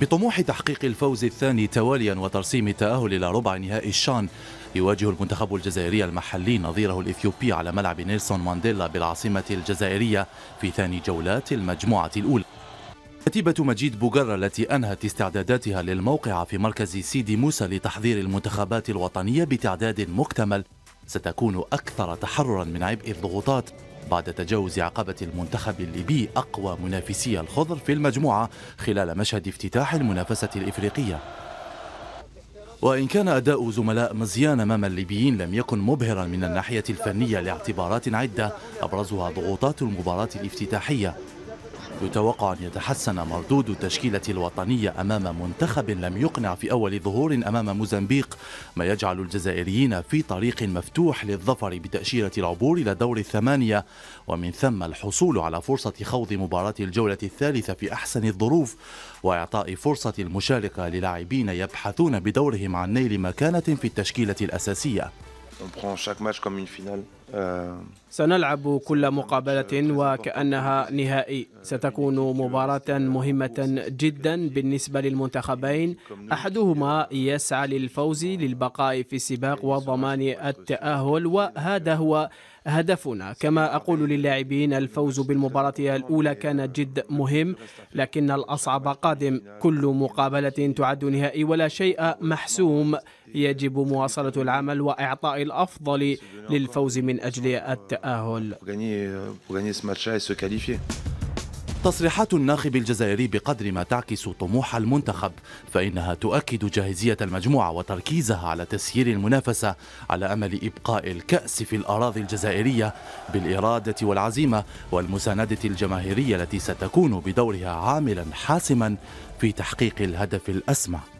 بطموح تحقيق الفوز الثاني تواليا وترسيم التأهل إلى ربع نهائي الشان يواجه المنتخب الجزائري المحلي نظيره الإثيوبي على ملعب نيلسون مانديلا بالعاصمة الجزائرية في ثاني جولات المجموعة الأولى كتيبة مجيد بوغر التي أنهت استعداداتها للموقع في مركز سيدي موسى لتحضير المنتخبات الوطنية بتعداد مكتمل ستكون أكثر تحررا من عبء الضغوطات بعد تجاوز عقبة المنتخب الليبي أقوى منافسي الخضر في المجموعة خلال مشهد افتتاح المنافسة الإفريقية وإن كان أداء زملاء مزيان أمام الليبيين لم يكن مبهرا من الناحية الفنية لاعتبارات عدة أبرزها ضغوطات المباراة الافتتاحية يتوقع أن يتحسن مردود التشكيلة الوطنية أمام منتخب لم يقنع في أول ظهور أمام موزمبيق ما يجعل الجزائريين في طريق مفتوح للظفر بتأشيرة العبور إلى دور الثمانية ومن ثم الحصول على فرصة خوض مباراة الجولة الثالثة في أحسن الظروف وإعطاء فرصة المشاركة للاعبين يبحثون بدورهم عن نيل مكانة في التشكيلة الأساسية. سنلعب كل مقابلة وكأنها نهائي ستكون مباراة مهمة جدا بالنسبة للمنتخبين أحدهما يسعى للفوز للبقاء في السباق وضمان التأهل وهذا هو هدفنا كما أقول للاعبين الفوز بالمباراة الأولى كان جد مهم لكن الأصعب قادم كل مقابلة تعد نهائي ولا شيء محسوم يجب مواصلة العمل وإعطاء الأفضل للفوز من من أجل التأهل تصريحات الناخب الجزائري بقدر ما تعكس طموح المنتخب فإنها تؤكد جاهزية المجموعة وتركيزها على تسيير المنافسة على أمل إبقاء الكأس في الأراضي الجزائرية بالإرادة والعزيمة والمساندة الجماهيرية التي ستكون بدورها عاملا حاسما في تحقيق الهدف الأسمى